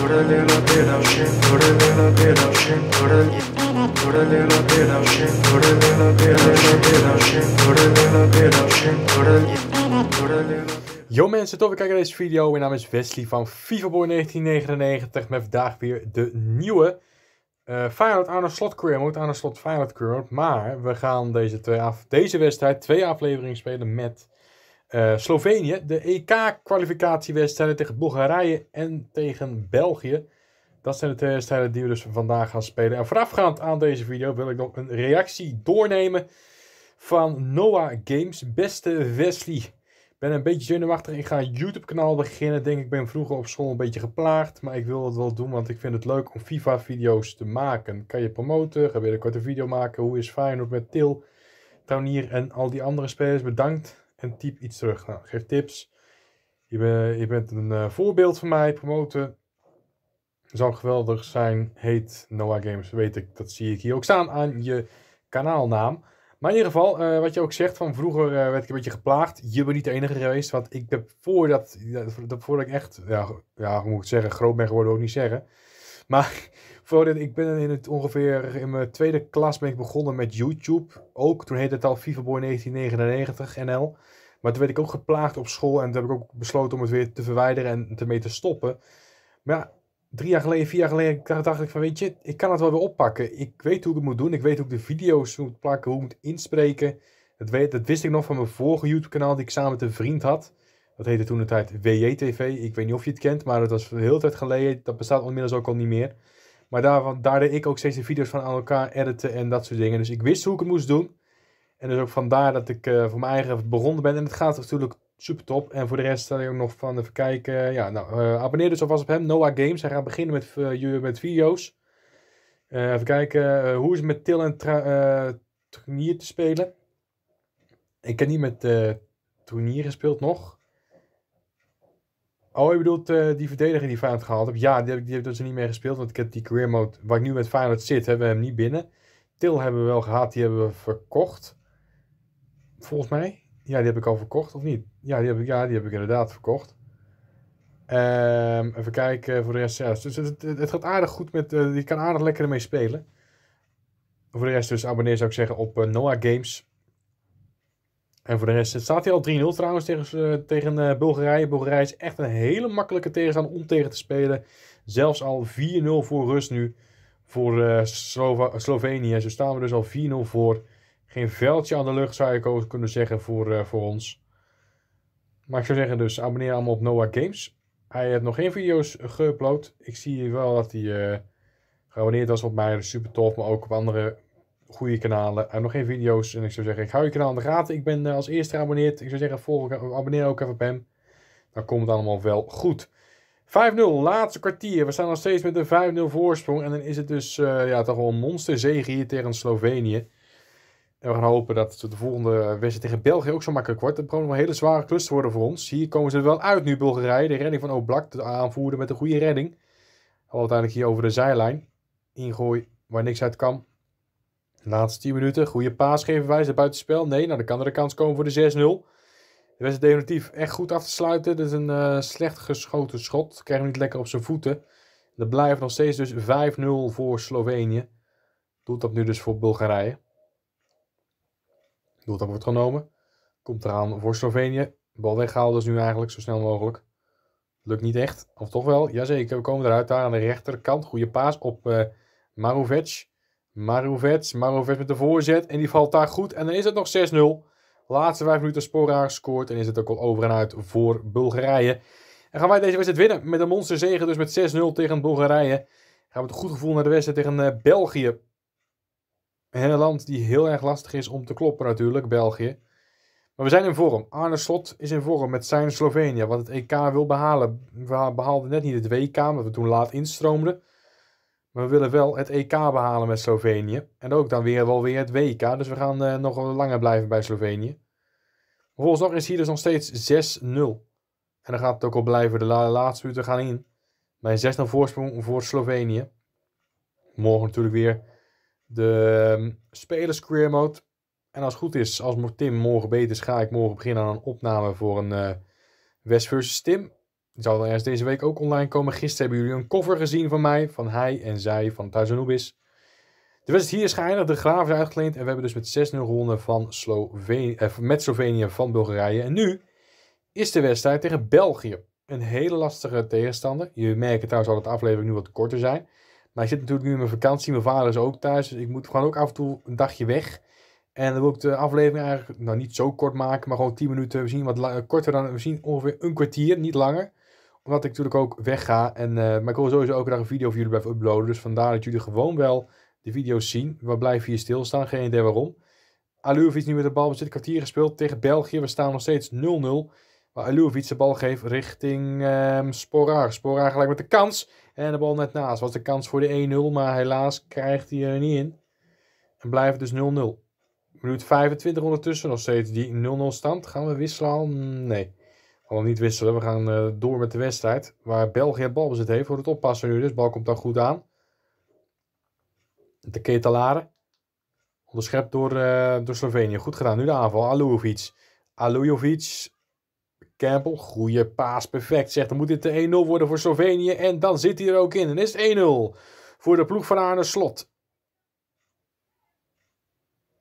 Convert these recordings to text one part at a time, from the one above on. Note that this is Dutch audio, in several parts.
put a little bit of shit, put a little bit of shit, put a put a little bit of shit, put a little bit of shit, put a little bit of shit, put a put a little Yo mensen, tof kijken naar deze video. Mijn naam is Wesley van FIFABoy 1999 met vandaag weer de nieuwe uh, Feyenoord aan een slot career mode, aan een slot Feyenoord career mode. Maar we gaan deze, twee af, deze wedstrijd twee afleveringen spelen met eh, Slovenië, de EK-kwalificatiewedstrijden tegen Bulgarije en tegen België. Dat zijn de twee wedstrijden die we dus vandaag gaan spelen. En voorafgaand aan deze video wil ik nog een reactie doornemen van Noah Games. Beste Wesley, ben een beetje zenuwachtig. Ik ga een YouTube-kanaal beginnen. Denk ik ben vroeger op school een beetje geplaagd. Maar ik wil het wel doen, want ik vind het leuk om FIFA-video's te maken. Kan je promoten? Ga weer een korte video maken. Hoe is Feyenoord met Til, Taunier en al die andere spelers? Bedankt en typ iets terug. Nou, geef tips. Je, je bent een eh, voorbeeld van mij, promoten. Zou geweldig zijn. Heet Noah Games, weet ik. Dat zie ik hier ook staan aan je kanaalnaam. Maar in ieder geval, eh, wat je ook zegt, van vroeger eh, werd ik een beetje geplaagd. Je bent niet de enige geweest, want ik heb voordat, voordat ik echt, ja, ja, hoe moet ik het zeggen, groot ben geworden, ook niet zeggen. Maar Voordat ik ben in het ongeveer in mijn tweede klas ben ik begonnen met YouTube. Ook toen heette het al FIFA Boy 1999 NL. Maar toen werd ik ook geplaagd op school en toen heb ik ook besloten om het weer te verwijderen en ermee te stoppen. Maar ja, drie jaar geleden, vier jaar geleden dacht ik van weet je, ik kan het wel weer oppakken. Ik weet hoe ik het moet doen. Ik weet hoe ik de video's moet plakken, hoe ik moet inspreken. Dat, weet, dat wist ik nog van mijn vorige YouTube kanaal die ik samen met een vriend had. Dat heette toen de tijd WJTV. Ik weet niet of je het kent, maar dat was heel hele tijd geleden. Dat bestaat inmiddels ook al niet meer. Maar daar, daar deed ik ook steeds de video's van aan elkaar editen en dat soort dingen. Dus ik wist hoe ik het moest doen. En dus ook vandaar dat ik eh, voor mijn eigen begonnen ben. En het gaat natuurlijk super top. En voor de rest zal ik ook nog van even kijken. Ja, nou, eh, abonneer dus alvast op hem. Noah Games. Hij gaat beginnen met, uh, met video's. even kijken. hoe is het met Till en toernooi te spelen? Ik heb niet met toernooien gespeeld nog. Oh, je bedoelt eh, die verdediger die Feyenoord gehaald heb? Ja, die heb, die heb dus niet meer gespeeld. Want ik heb die career mode waar ik nu met Feyenoord zit, hebben we hem niet binnen. Til hebben we wel gehad, die hebben we verkocht. Volgens mij. Ja, die heb ik al verkocht, of niet? Ja, die heb ik, ja, die heb ik inderdaad verkocht. Ehm, even kijken voor de rest. Ja, dus het, het, gaat aardig goed met. Uh, je kan aardig lekker ermee spelen. Voor de rest, dus abonneer zou ik zeggen op eh, Noah Games. En voor de rest staat hij al 3-0 trouwens tegen, eh, tegen eh, Bulgarije. Bulgarije is echt een hele makkelijke tegenstander om tegen te spelen. Zelfs al 4-0 voor rust nu voor uh, Slovenië. Zo staan we dus al 4-0 voor. Geen veldje aan de lucht zou ik ook kunnen zeggen voor, voor ons. Maar ik zou zeggen dus, abonneer allemaal op Noah Games. Hij heeft nog geen video's geüpload. Ik zie wel dat hij uh, geabonneerd was op mij. Dus super tof, maar ook op andere goede kanalen en nog geen video's. En ik zou zeggen, ik hou je kanaal in de gaten. Ik ben eh, als eerste geabonneerd. Ik zou zeggen, volg, abonneer ook even op hem. Dan komt het allemaal wel goed. 5-0, laatste kwartier. We staan nog steeds met een 5-0 voorsprong. En dan is het dus eh, ja, toch wel een monsterzege hier tegen Slovenië. En we gaan hopen dat de volgende wedstrijd tegen België ook zo makkelijk wordt. Dat probeert een hele zware klus te worden voor ons. Hier komen ze er wel uit nu, Bulgarije. De redding van Oblak, de aanvoerder met een goede redding. Al uiteindelijk hier over de zijlijn. Ingooi waar niks uit kan laatste 10 minuten. Goede paas geven wij ze buitenspel. Nee, nou dan kan er een kans komen voor de 6-0. De wedstrijd definitief echt goed af te sluiten. Dit is een eh, slecht geschoten schot. Krijgt hem niet lekker op zijn voeten. Dan blijft nog steeds dus 5-0 voor Slovenië. Doet dat nu dus voor Bulgarije. Doet dat wordt genomen. Komt eraan voor Slovenië. Bal weggehaald dus nu eigenlijk zo snel mogelijk. Lukt niet echt. Of toch wel? Jazeker, we komen eruit daar aan de rechterkant. Goede paas op uh, eh, Marovic. Marouvets. Marouvets met de voorzet. En die valt daar goed. En dan is het nog 6-0. Laatste vijf minuten Spora gescoord. En is het ook al over en uit voor Bulgarije. En gaan wij deze wedstrijd winnen. Met een monsterzege dus met 6-0 tegen Bulgarije. Gaan we het goed gevoel naar de wedstrijd tegen eh, België. een land die heel erg lastig is om te kloppen natuurlijk, België. Maar we zijn in vorm. Arne Slot is in vorm met zijn Slovenië. Wat het EK wil behalen. We behaalden net niet het WK, omdat we toen laat instroomden we willen wel het EK behalen met Slovenië. En ook dan weer wel weer het WK. Dus we gaan eh, nog langer blijven bij Slovenië. Volgens nog is hier dus nog steeds 6-0. En dan gaat het ook al blijven. De laatste minuten gaan in. Bij 6-0 voorsprong voor Slovenië. Morgen natuurlijk weer de um, mode. En als het goed is, als Tim morgen beter is, ga ik morgen beginnen aan een opname voor een uh, West versus Tim. Die zal dan eerst deze week ook online komen. Gisteren hebben jullie een cover gezien van mij, van hij en zij van Tarzanubis De wedstrijd hier is geëindigd, de graven is uitgeleend en we hebben dus met 6-0 gewonnen van Slovenië, eh, met Slovenië van Bulgarije. En nu is de wedstrijd tegen België. Een hele lastige tegenstander. Je merkt trouwens al dat de aflevering nu wat korter zijn. Maar ik zit natuurlijk nu in mijn vakantie, mijn vader is ook thuis, dus ik moet gewoon ook af en toe een dagje weg. En dan wil ik de aflevering eigenlijk nou, niet zo kort maken, maar gewoon 10 minuten. We zien wat korter dan, we zien ongeveer een kwartier, niet langer omdat ik natuurlijk ook wegga. En, eh, maar ik wil sowieso ook dag een video voor jullie blijven uploaden. Dus vandaar dat jullie gewoon wel de video's zien. We blijven hier stilstaan. Geen idee waarom. Aluovic nu met de bal zitten Kwartier gespeeld tegen België. We staan nog steeds 0-0. Maar Aluovic de bal geeft richting um, ehm, Sporaar. gelijk met de kans. En de bal net naast. Was de kans voor de 1-0. Maar helaas krijgt hij er niet in. En blijft dus 0-0. Minuut 25 ondertussen. Nog steeds die 0-0 stand. Gaan we wisselen Nee. Al niet wisselen, we gaan eh, door met de wedstrijd. Waar België het balbezit heeft voor het oppassen nu. Dus bal komt dan goed aan. De ketelaren. Onderschept door, eh, door Slovenië. Goed gedaan. Nu de aanval. Alujovic. Alujovic. Campbell. Goeie paas. Perfect. Zegt dan moet dit de 1-0 worden voor Slovenië. En dan zit hij er ook in. En is het 1-0 voor de ploeg van Arne Slot.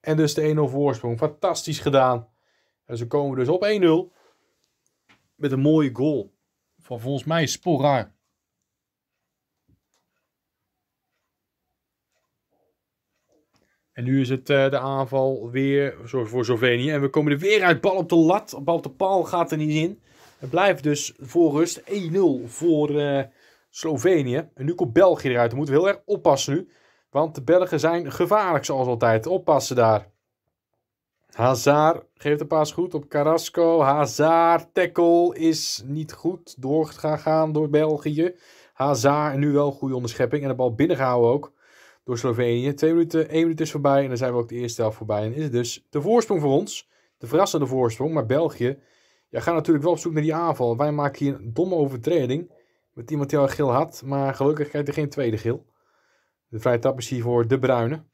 En dus de 1-0 voorsprong. Fantastisch gedaan. En ze komen dus op 1-0. Met een mooie goal. Van volgens mij Sporraar. En nu is het eh, de aanval weer voor Slovenië. En we komen er weer uit. Bal op de lat. Bal op de paal gaat er niet in. Het blijft dus voor rust 1-0 voor eh, Slovenië. En nu komt België eruit. We moeten we heel erg oppassen nu. Want de Belgen zijn gevaarlijk zoals altijd. Oppassen daar. Hazard geeft de paas goed op Carrasco. Hazard, tackle is niet goed doorgegaan door België. Hazard, nu wel goede onderschepping. En de bal binnengehouden ook door Slovenië. Twee minuten, één minuut is voorbij en dan zijn we ook de eerste helft voorbij. En is het dus de voorsprong voor ons. De verrassende voorsprong, maar België ja, gaat natuurlijk wel op zoek naar die aanval. Wij maken hier een domme overtreding met iemand die al geel had. Maar gelukkig krijgt er geen tweede geel. De vrije trap is hier voor De Bruinen.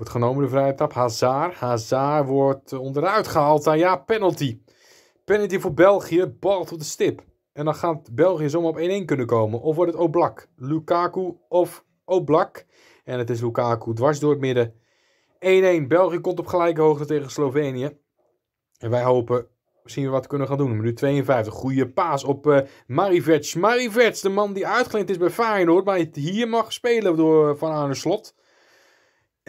Wordt genomen de vrije trap. Hazard. Hazard wordt eh, onderuit gehaald. ja, penalty. Penalty voor België. Bal op de stip. En dan gaat België zomaar op 1-1 kunnen komen. Of wordt het Oblak. Lukaku of Oblak. En het is Lukaku dwars door het midden. 1-1. België komt op gelijke hoogte tegen Slovenië. En wij hopen zien we wat we kunnen gaan doen. Minuut 52. Goede paas op uh, eh, Marivets. Marivets, de man die uitgeleend is bij Feyenoord. Maar hier mag spelen door Van de Slot.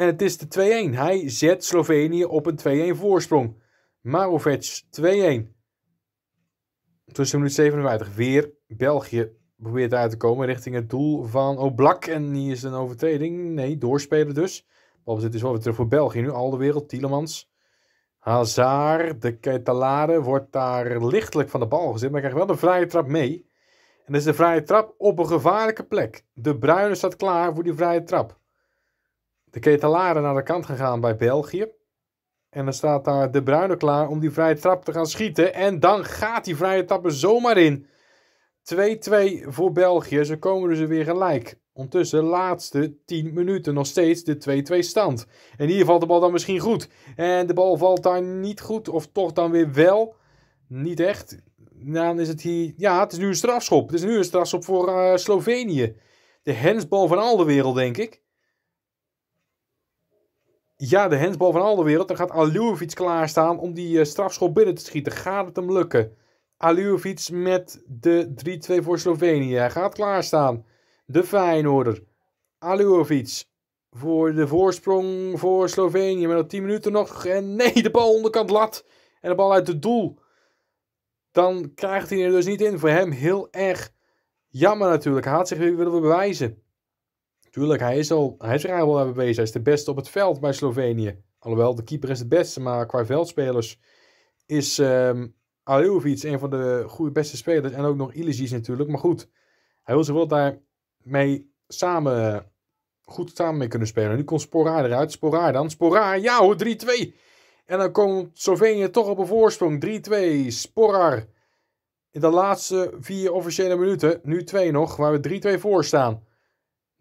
En het is de 2-1. Hij zet Slovenië op een 2-1 voorsprong. Marovic 2-1. Tussen minuut 57. Weer België probeert uit te komen richting het doel van Oblak. En hier is een overtreding. Nee, doorspelen dus. Balbezit is wel weer terug voor België nu. Al de wereld, Tielemans. Hazard, de Ketelade, wordt daar lichtelijk van de bal gezet. Maar krijgt wel de vrije trap mee. En dat is de vrije trap op een gevaarlijke plek. De bruine staat klaar voor die vrije trap de ketelaren naar de kant gegaan bij België. En dan staat daar De Bruyne klaar om die vrije trap te gaan schieten. En dan gaat die vrije trap er zomaar in. 2-2 voor België. Ze komen dus weer gelijk. Ondertussen laatste 10 minuten nog steeds de 2-2 stand. En hier valt de bal dan misschien goed. En de bal valt daar niet goed. Of toch dan weer wel. Niet echt. Dan is het hier... Ja, het is nu een strafschop. Het is nu een strafschop voor eh, Slovenië. De hensbal van al de wereld, denk ik. Ja, de handsbal van al de wereld. Dan gaat Aljuovic klaarstaan om die eh, strafschop binnen te schieten. Gaat het hem lukken? Aljuovic met de 3-2 voor Slovenië. Hij gaat klaarstaan. De Feyenoorder. Aljuovic voor de voorsprong voor Slovenië. Met nog 10 minuten nog. En nee, de bal onderkant lat. En de bal uit het doel. Dan krijgt hij er dus niet in. Voor hem heel erg jammer natuurlijk. Hij had zich weer willen bewijzen. Tuurlijk, hij is, al, hij is er alweer wel bezig. Hij is de beste op het veld bij Slovenië. Alhoewel, de keeper is de beste, maar qua veldspelers is um, een van de goede beste spelers. En ook nog Ilicic natuurlijk. Maar goed, hij wil zich wel daarmee samen, goed samen mee kunnen spelen. Nu komt Sporaar eruit. Sporaar dan. Sporaar, ja hoor, 3-2. En dan komt Slovenië toch op een voorsprong. 3-2, Sporar. In de laatste vier officiële minuten. Nu twee nog, waar we 3-2 voor staan.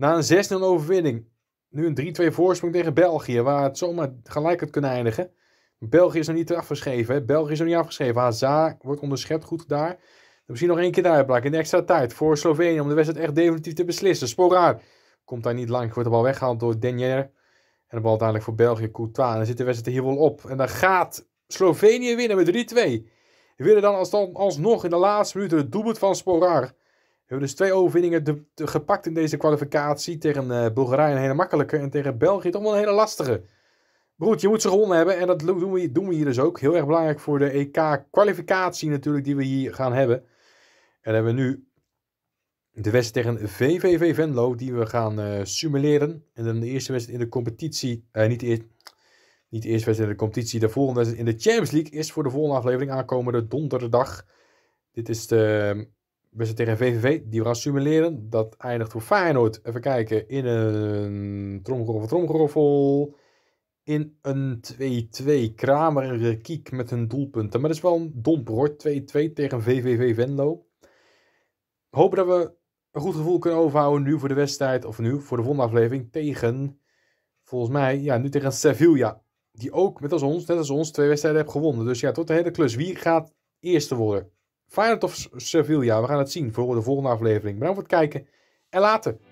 Na een 6-0 overwinning, nu een 3-2 voorsprong tegen België, waar het zomaar gelijk had kunnen eindigen. België is nog niet afgeschreven. Hè? België is nog niet afgeschreven. Hazard wordt onderschept, goed daar. Misschien nog één keer daar in de extra tijd voor Slovenië om de wedstrijd echt definitief te beslissen. Sporaar komt daar niet lang, wordt de bal weggehaald door Denier. En de bal uiteindelijk voor België, Courtois. En dan zit de wedstrijd hier wel op. En dan gaat Slovenië winnen met 3-2. We willen dan alsnog in de laatste minuten het doelpunt van Sporar hebben dus twee overwinningen gepakt in deze kwalificatie. Tegen eh, Bulgarije een hele makkelijke en tegen België toch wel een hele lastige. Goed, je moet ze gewonnen hebben en dat doen we, doen we hier dus ook. Heel erg belangrijk voor de EK-kwalificatie natuurlijk die we hier gaan hebben. En dan hebben we nu de wedstrijd tegen VVV Venlo die we gaan uh, simuleren. En dan de eerste wedstrijd in de competitie, uh, niet, de niet de eerste wedstrijd in de competitie, de volgende wedstrijd in de Champions League is voor de volgende aflevering aankomende donderdag. Dit is de zitten tegen VVV, die we gaan simuleren. Dat eindigt voor Feyenoord, even kijken, in een tromgeroffel, tromgeroffel. In een 2-2 Kramer en Kiek met hun doelpunten. Maar dat is wel een domper hoor, 2-2 tegen VVV Venlo. Hopen dat we een goed gevoel kunnen overhouden nu voor de wedstrijd, of nu voor de volgende tegen, volgens mij, ja, nu tegen Sevilla. Die ook, met als ons, net als ons, twee wedstrijden heeft gewonnen. Dus ja, tot de hele klus. Wie gaat eerste worden? Feyenoord of Sevilla, we gaan het zien voor de volgende aflevering. Bedankt voor het kijken en later.